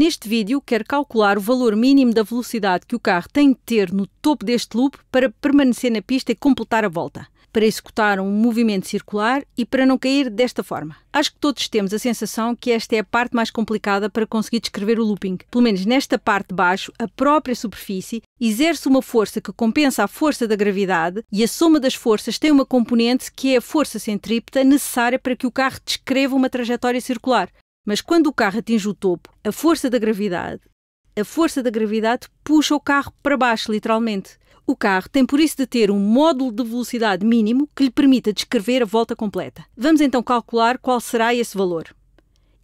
Neste vídeo, quero calcular o valor mínimo da velocidade que o carro tem de ter no topo deste loop para permanecer na pista e completar a volta, para executar um movimento circular e para não cair desta forma. Acho que todos temos a sensação que esta é a parte mais complicada para conseguir descrever o looping. Pelo menos nesta parte de baixo, a própria superfície exerce uma força que compensa a força da gravidade e a soma das forças tem uma componente que é a força centrípeta necessária para que o carro descreva uma trajetória circular. Mas quando o carro atinge o topo, a força da gravidade, a força da gravidade puxa o carro para baixo, literalmente. O carro tem por isso de ter um módulo de velocidade mínimo que lhe permita descrever a volta completa. Vamos então calcular qual será esse valor.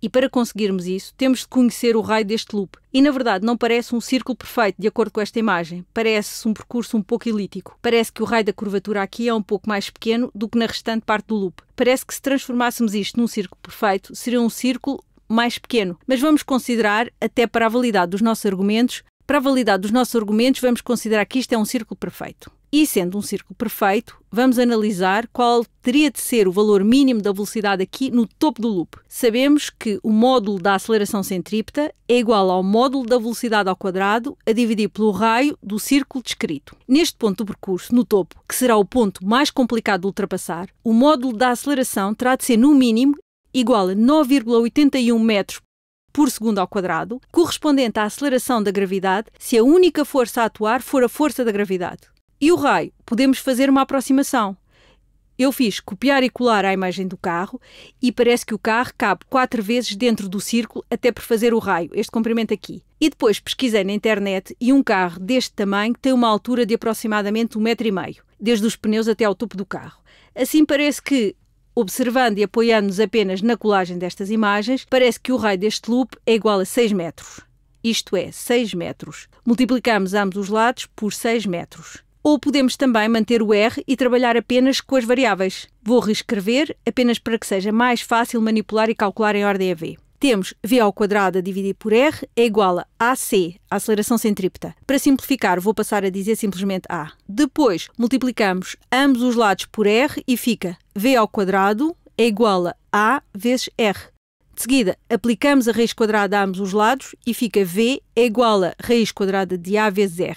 E para conseguirmos isso, temos de conhecer o raio deste loop. E na verdade, não parece um círculo perfeito, de acordo com esta imagem. Parece um percurso um pouco elítico. Parece que o raio da curvatura aqui é um pouco mais pequeno do que na restante parte do loop. Parece que se transformássemos isto num círculo perfeito, seria um círculo mais pequeno. Mas vamos considerar, até para a validade dos nossos argumentos, para a validade dos nossos argumentos, vamos considerar que isto é um círculo perfeito. E sendo um círculo perfeito, vamos analisar qual teria de ser o valor mínimo da velocidade aqui no topo do loop. Sabemos que o módulo da aceleração centrípeta é igual ao módulo da velocidade ao quadrado a dividir pelo raio do círculo descrito. Neste ponto do percurso, no topo, que será o ponto mais complicado de ultrapassar, o módulo da aceleração terá de ser no mínimo igual a 9,81 metros por segundo ao quadrado, correspondente à aceleração da gravidade, se a única força a atuar for a força da gravidade. E o raio? Podemos fazer uma aproximação. Eu fiz copiar e colar a imagem do carro e parece que o carro cabe quatro vezes dentro do círculo até por fazer o raio, este comprimento aqui. E depois pesquisei na internet e um carro deste tamanho tem uma altura de aproximadamente um metro e meio, desde os pneus até ao topo do carro. Assim parece que Observando e apoiando-nos apenas na colagem destas imagens, parece que o raio deste loop é igual a 6 metros. Isto é, 6 metros. Multiplicamos ambos os lados por 6 metros. Ou podemos também manter o R e trabalhar apenas com as variáveis. Vou reescrever apenas para que seja mais fácil manipular e calcular em ordem V. Temos V ao quadrado a dividir por R é igual a AC, a aceleração centrípeta. Para simplificar, vou passar a dizer simplesmente A. Depois, multiplicamos ambos os lados por R e fica V ao quadrado é igual a A vezes R. De seguida, aplicamos a raiz quadrada a ambos os lados e fica V é igual a raiz quadrada de A vezes R.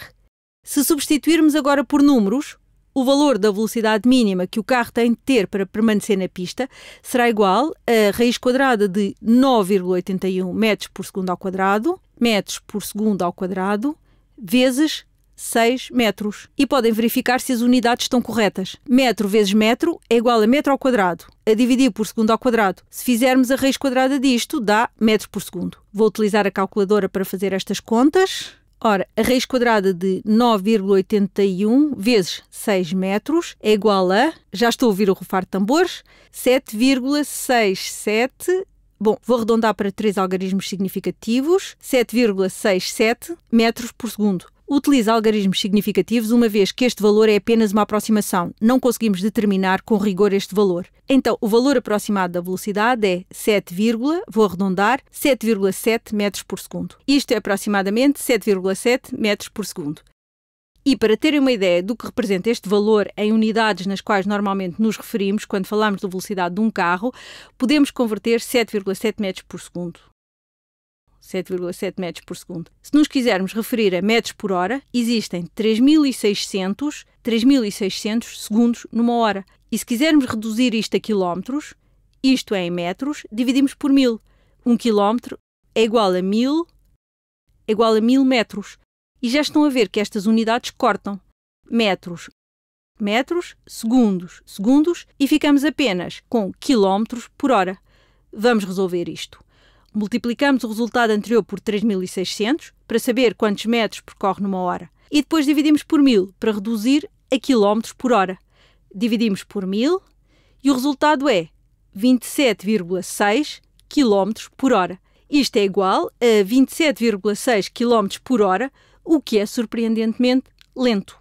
Se substituirmos agora por números, o valor da velocidade mínima que o carro tem de ter para permanecer na pista será igual a raiz quadrada de 9,81 metros por segundo ao quadrado, metros por segundo ao quadrado, vezes 6 metros. E podem verificar se as unidades estão corretas. Metro vezes metro é igual a metro ao quadrado, a dividir por segundo ao quadrado. Se fizermos a raiz quadrada disto, dá metros por segundo. Vou utilizar a calculadora para fazer estas contas. Ora, a raiz quadrada de 9,81 vezes 6 metros é igual a, já estou a ouvir o rufar de tambores, 7,67 Bom, vou arredondar para três algarismos significativos: 7,67 metros por segundo utiliza algarismos significativos, uma vez que este valor é apenas uma aproximação. Não conseguimos determinar com rigor este valor. Então, o valor aproximado da velocidade é 7, vou arredondar, 7,7 metros por segundo. Isto é aproximadamente 7,7 metros por segundo. E para terem uma ideia do que representa este valor em unidades nas quais normalmente nos referimos quando falamos da velocidade de um carro, podemos converter 7,7 metros por segundo 7,7 metros por segundo. Se nos quisermos referir a metros por hora, existem 3.600, 3.600 segundos numa hora. E se quisermos reduzir isto a quilómetros, isto é em metros, dividimos por mil. Um quilómetro é igual a mil, é igual a mil metros. E já estão a ver que estas unidades cortam. Metros, metros, segundos, segundos e ficamos apenas com quilómetros por hora. Vamos resolver isto. Multiplicamos o resultado anterior por 3.600 para saber quantos metros percorre numa hora. E depois dividimos por 1.000 para reduzir a quilómetros por hora. Dividimos por 1.000 e o resultado é 27,6 km por hora. Isto é igual a 27,6 km por hora, o que é surpreendentemente lento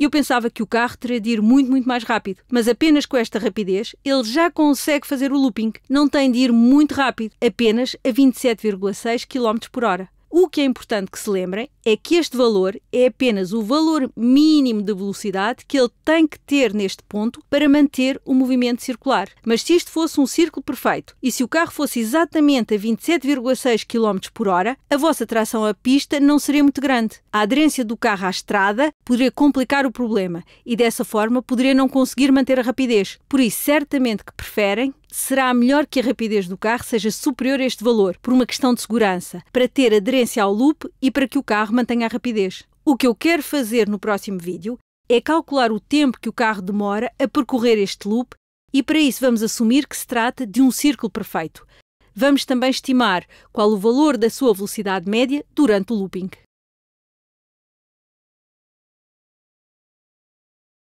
eu pensava que o carro teria de ir muito, muito mais rápido. Mas apenas com esta rapidez, ele já consegue fazer o looping. Não tem de ir muito rápido, apenas a 27,6 km por hora. O que é importante que se lembrem é que este valor é apenas o valor mínimo de velocidade que ele tem que ter neste ponto para manter o movimento circular. Mas se isto fosse um círculo perfeito e se o carro fosse exatamente a 27,6 km por hora, a vossa tração à pista não seria muito grande. A aderência do carro à estrada poderia complicar o problema e dessa forma poderia não conseguir manter a rapidez. Por isso, certamente que preferem será melhor que a rapidez do carro seja superior a este valor, por uma questão de segurança, para ter aderência ao loop e para que o carro carro mantenha a rapidez. O que eu quero fazer no próximo vídeo é calcular o tempo que o carro demora a percorrer este loop e para isso vamos assumir que se trata de um círculo perfeito. Vamos também estimar qual o valor da sua velocidade média durante o looping.